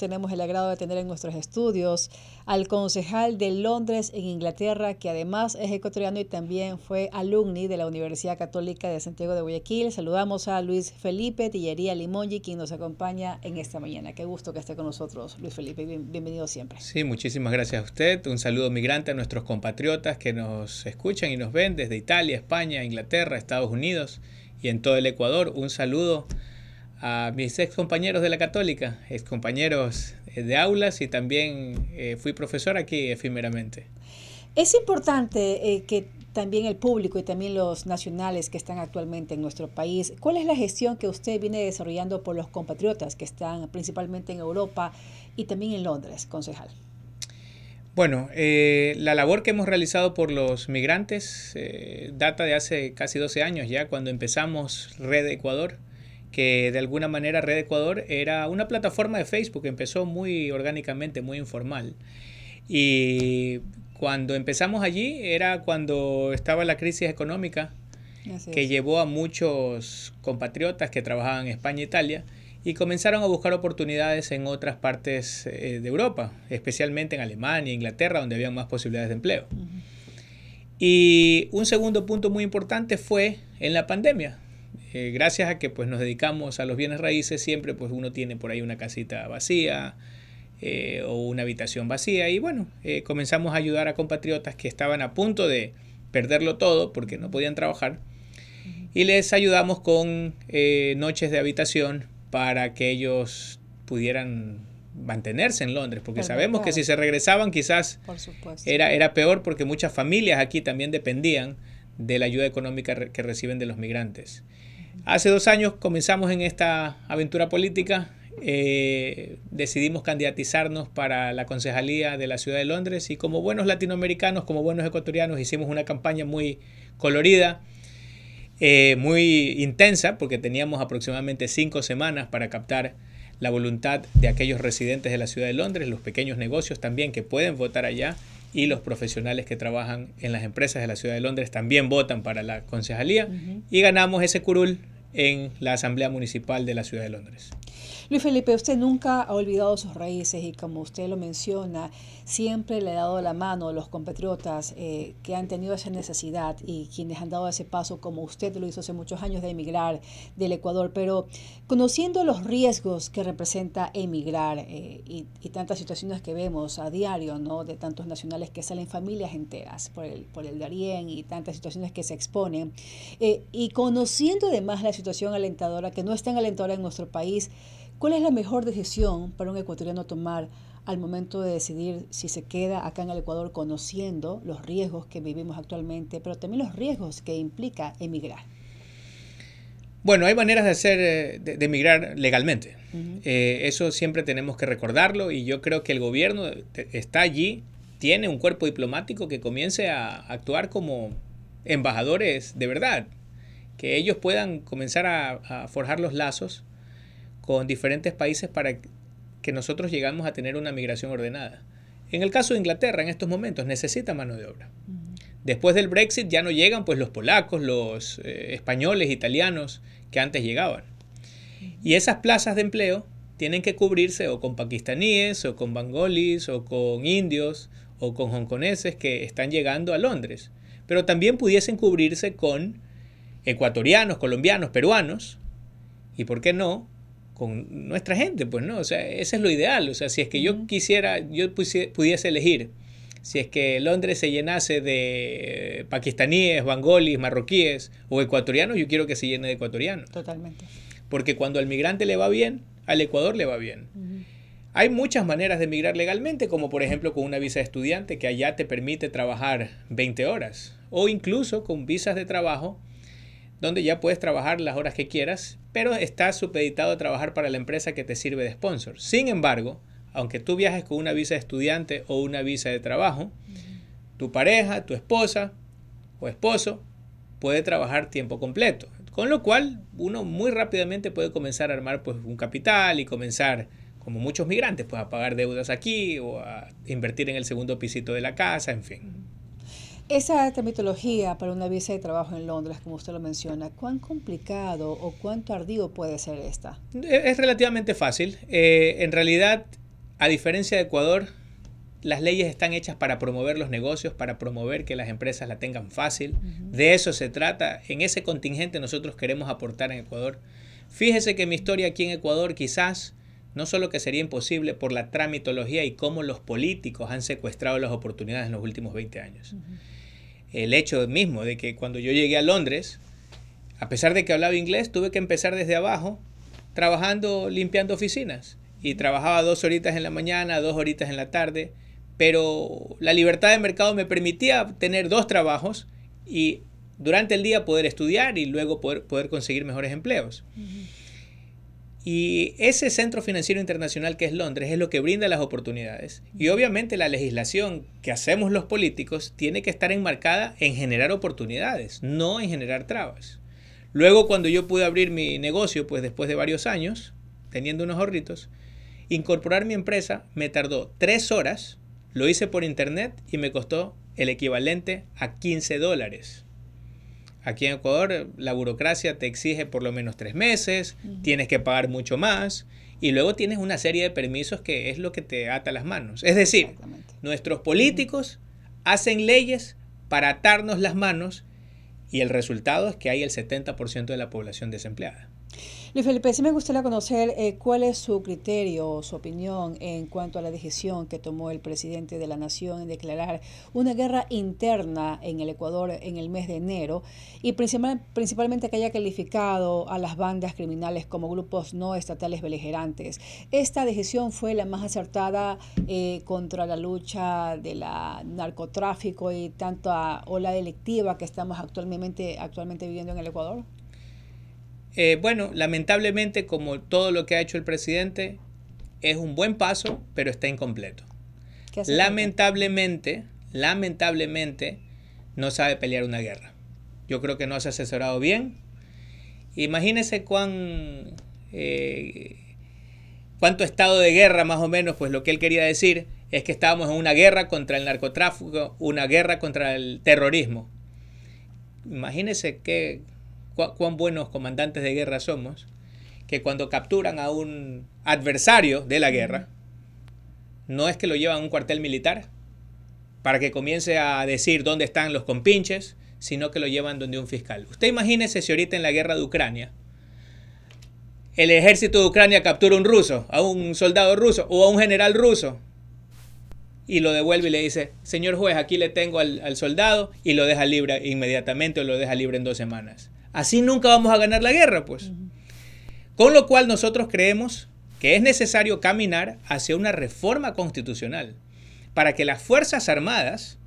Tenemos el agrado de tener en nuestros estudios al concejal de Londres en Inglaterra, que además es ecuatoriano y también fue alumni de la Universidad Católica de Santiago de Guayaquil. Saludamos a Luis Felipe Tillería Limongi, quien nos acompaña en esta mañana. Qué gusto que esté con nosotros, Luis Felipe. bienvenido siempre. Sí, muchísimas gracias a usted. Un saludo migrante a nuestros compatriotas que nos escuchan y nos ven desde Italia, España, Inglaterra, Estados Unidos y en todo el Ecuador. Un saludo a mis ex compañeros de la Católica, ex compañeros eh, de aulas y también eh, fui profesor aquí efímeramente. Es importante eh, que también el público y también los nacionales que están actualmente en nuestro país, ¿cuál es la gestión que usted viene desarrollando por los compatriotas que están principalmente en Europa y también en Londres, concejal? Bueno, la labor que hemos realizado por los migrantes data de hace casi 12 años ya, cuando empezamos Red Ecuador que de alguna manera Red Ecuador era una plataforma de Facebook, que empezó muy orgánicamente, muy informal. Y cuando empezamos allí era cuando estaba la crisis económica que llevó a muchos compatriotas que trabajaban en España e Italia y comenzaron a buscar oportunidades en otras partes eh, de Europa, especialmente en Alemania, e Inglaterra, donde había más posibilidades de empleo. Y un segundo punto muy importante fue en la pandemia. Eh, gracias a que pues nos dedicamos a los bienes raíces, siempre pues uno tiene por ahí una casita vacía eh, o una habitación vacía y bueno, eh, comenzamos a ayudar a compatriotas que estaban a punto de perderlo todo porque no podían trabajar y les ayudamos con noches de habitación para que ellos pudieran mantenerse en Londres, porque sabemos que si se regresaban quizás era, era peor porque muchas familias aquí también dependían de la ayuda económica que reciben de los migrantes. Hace dos años comenzamos en esta aventura política. Eh, decidimos candidatizarnos para la concejalía de la ciudad de Londres y como buenos latinoamericanos, como buenos ecuatorianos, hicimos una campaña muy colorida, eh, muy intensa, porque teníamos aproximadamente cinco semanas para captar la voluntad de aquellos residentes de la ciudad de Londres, los pequeños negocios también que pueden votar allá y los profesionales que trabajan en las empresas de la ciudad de Londres también votan para la concejalía y ganamos ese curul en la Asamblea Municipal de la Ciudad de Londres. Luis Felipe, usted nunca ha olvidado sus raíces y como usted lo menciona, siempre le ha dado la mano a los compatriotas eh, que han tenido esa necesidad y quienes han dado ese paso, como usted lo hizo hace muchos años, de emigrar del Ecuador. Pero conociendo los riesgos que representa emigrar eh, y, tantas situaciones que vemos a diario, ¿no? De tantos nacionales que salen familias enteras por el, por el Darién y tantas situaciones que se exponen. Eh, y conociendo además la situación alentadora, que no es tan alentadora en nuestro país, ¿Cuál es la mejor decisión para un ecuatoriano tomar al momento de decidir si se queda acá en el Ecuador conociendo los riesgos que vivimos actualmente, pero también los riesgos que implica emigrar? Bueno, hay maneras de hacer, eh, de, emigrar legalmente. Eh, eso siempre tenemos que recordarlo y yo creo que el gobierno está allí, tiene un cuerpo diplomático que comience a actuar como embajadores de verdad, que ellos puedan comenzar a forjar los lazos con diferentes países para que nosotros llegamos a tener una migración ordenada. En el caso de Inglaterra, en estos momentos, necesita mano de obra. Después del Brexit ya no llegan pues los polacos, los eh, españoles, italianos que antes llegaban. Y esas plazas de empleo tienen que cubrirse o con pakistaníes, o con bangolis, o con indios, o con hongkoneses que están llegando a Londres. Pero también pudiesen cubrirse con ecuatorianos, colombianos, peruanos, y por qué no, con nuestra gente, pues no, o sea, ese es lo ideal, o sea, si es que yo quisiera, yo pudiese elegir, si es que Londres se llenase de pakistaníes, bangolis, marroquíes o ecuatorianos, yo quiero que se llene de ecuatorianos. Totalmente. Porque cuando al migrante le va bien, al Ecuador le va bien. Hay muchas maneras de emigrar legalmente, como por ejemplo con una visa de estudiante que allá te permite trabajar 20 horas, o incluso con visas de trabajo donde ya puedes trabajar las horas que quieras, pero estás supeditado a trabajar para la empresa que te sirve de sponsor. Sin embargo, aunque tú viajes con una visa de estudiante o una visa de trabajo, tu pareja, tu esposa o esposo puede trabajar tiempo completo. Con lo cual, uno muy rápidamente puede comenzar a armar pues, un capital y comenzar, como muchos migrantes, pues, a pagar deudas aquí o a invertir en el segundo pisito de la casa, en fin. Esa mitología para una visa de trabajo en Londres, como usted lo menciona, ¿cuán complicado o cuánto tardío puede ser esta? Es relativamente fácil. Eh, en realidad, a diferencia de Ecuador, las leyes están hechas para promover los negocios, para promover que las empresas la tengan fácil. De eso se trata. En ese contingente nosotros queremos aportar en Ecuador. Fíjese que mi historia aquí en Ecuador quizás no solo que sería imposible por la tramitología y cómo los políticos han secuestrado las oportunidades en los últimos 20 años. El hecho mismo de que cuando yo llegué a Londres, a pesar de que hablaba inglés, tuve que empezar desde abajo trabajando, limpiando oficinas. Y trabajaba dos horitas en la mañana, dos horitas en la tarde. Pero la libertad de mercado me permitía tener dos trabajos y durante el día poder estudiar y luego poder, conseguir mejores empleos. Y ese centro financiero internacional que es Londres es lo que brinda las oportunidades. Y obviamente la legislación que hacemos los políticos tiene que estar enmarcada en generar oportunidades, no en generar trabas. Luego cuando yo pude abrir mi negocio, pues después de varios años, teniendo unos ahorritos, incorporar mi empresa me tardó tres horas, lo hice por internet y me costó el equivalente a 15 dólares. Aquí en Ecuador la burocracia te exige por lo menos tres meses, tienes que pagar mucho más y luego tienes una serie de permisos que es lo que te ata las manos. Es decir, nuestros políticos hacen leyes para atarnos las manos y el resultado es que hay el 70% de la población desempleada. Luis Felipe, sí me gustaría conocer eh, cuál es su criterio su opinión en cuanto a la decisión que tomó el presidente de la Nación en declarar una guerra interna en el Ecuador en el mes de enero y principalmente que haya calificado a las bandas criminales como grupos no estatales beligerantes. ¿Esta decisión fue la más acertada eh, contra la lucha del narcotráfico y tanto a ola delictiva que estamos actualmente actualmente, viviendo en el Ecuador? Eh, bueno, lamentablemente, como todo lo que ha hecho el presidente, es un buen paso, pero está incompleto. Lamentablemente, lamentablemente, no sabe pelear una guerra. Yo creo que no se ha asesorado bien. imagínese cuán, eh, cuánto estado de guerra, más o menos, pues lo que él quería decir es que estábamos en una guerra contra el narcotráfico, una guerra contra el terrorismo imagínese qué, cuán buenos comandantes de guerra somos, que cuando capturan a un adversario de la guerra, no es que lo llevan a un cuartel militar para que comience a decir dónde están los compinches, sino que lo llevan donde un fiscal. Usted imagínese si ahorita en la guerra de Ucrania, el ejército de Ucrania captura a un ruso, a un soldado ruso o a un general ruso, y lo devuelve y le dice, señor juez, aquí le tengo al, soldado y lo deja libre inmediatamente o lo deja libre en dos semanas. Así nunca vamos a ganar la guerra, pues. Con lo cual nosotros creemos que es necesario caminar hacia una reforma constitucional para que las Fuerzas Armadas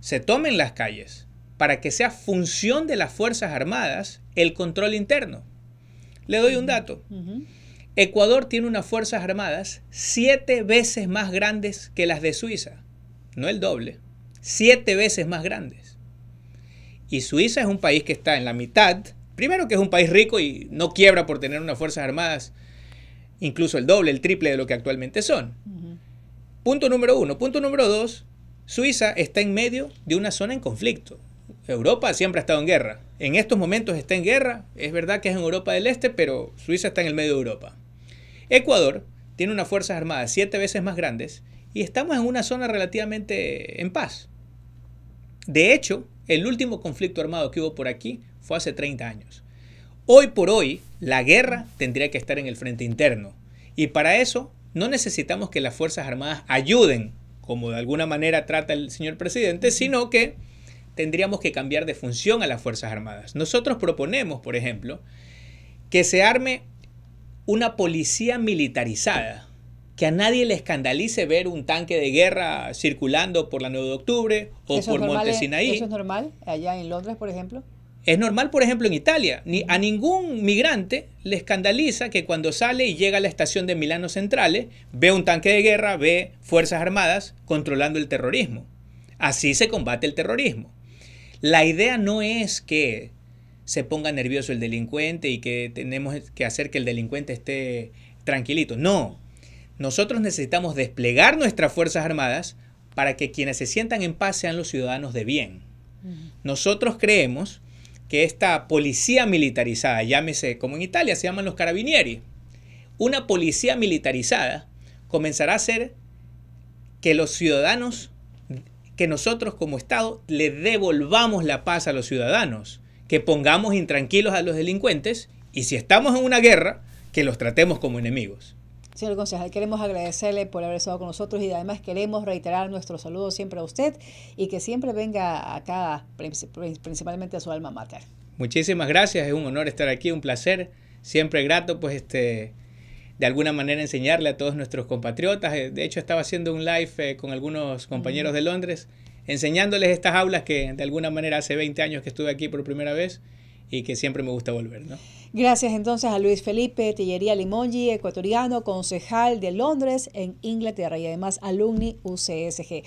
se tomen las calles, para que sea función de las Fuerzas Armadas el control interno. Le doy un dato. Ecuador tiene unas Fuerzas Armadas siete veces más grandes que las de Suiza, no el doble, siete veces más grandes. Y Suiza es un país que está en la mitad, primero que es un país rico y no quiebra por tener unas Fuerzas Armadas incluso el doble, el triple de lo que actualmente son. Punto número uno. Punto número dos, Suiza está en medio de una zona en conflicto. Europa siempre ha estado en guerra. En estos momentos está en guerra. Es verdad que es en Europa del Este, pero Suiza está en el medio de Europa. Ecuador tiene unas Fuerzas Armadas siete veces más grandes y estamos en una zona relativamente en paz. De hecho, el último conflicto armado que hubo por aquí fue hace 30 años. Hoy por hoy, la guerra tendría que estar en el frente interno. Y para eso, no necesitamos que las Fuerzas Armadas ayuden, como de alguna manera trata el señor presidente, sino que tendríamos que cambiar de función a las Fuerzas Armadas. Nosotros proponemos, por ejemplo, que se arme una policía militarizada, que a nadie le escandalice ver un tanque de guerra circulando por la 9 de octubre o por eh? Montesinaí. ¿Eso es normal allá en Londres, por ejemplo? Es normal, por ejemplo, en Italia. Ni, a ningún migrante le escandaliza que cuando sale y llega a la estación de Milano Centrales, ve un tanque de guerra, ve Fuerzas Armadas controlando el terrorismo. Así se combate el terrorismo. La idea no es que se ponga nervioso el delincuente y que tenemos que hacer que el delincuente esté tranquilito. No, nosotros necesitamos desplegar nuestras Fuerzas Armadas para que quienes se sientan en paz sean los ciudadanos de bien. Nosotros creemos que esta policía militarizada, llámese como en Italia se llaman los carabinieri, una policía militarizada comenzará a ser que los ciudadanos, que nosotros como Estado le devolvamos la paz a los ciudadanos que pongamos intranquilos a los delincuentes y si estamos en una guerra, que los tratemos como enemigos. Señor concejal, queremos agradecerle por haber estado con nosotros y además queremos reiterar nuestro saludo siempre a usted y que siempre venga acá, principalmente a su alma mater. Muchísimas gracias, es un honor estar aquí, un placer, siempre grato, pues este, de alguna manera enseñarle a todos nuestros compatriotas. Eh, de hecho, estaba haciendo un live eh, con algunos compañeros de Londres enseñándoles estas aulas que de alguna manera hace 20 años que estuve aquí por primera vez y que siempre me gusta volver, Gracias entonces a Luis Felipe Tillería Limongi, ecuatoriano, concejal de Londres en Inglaterra y además alumni UCSG.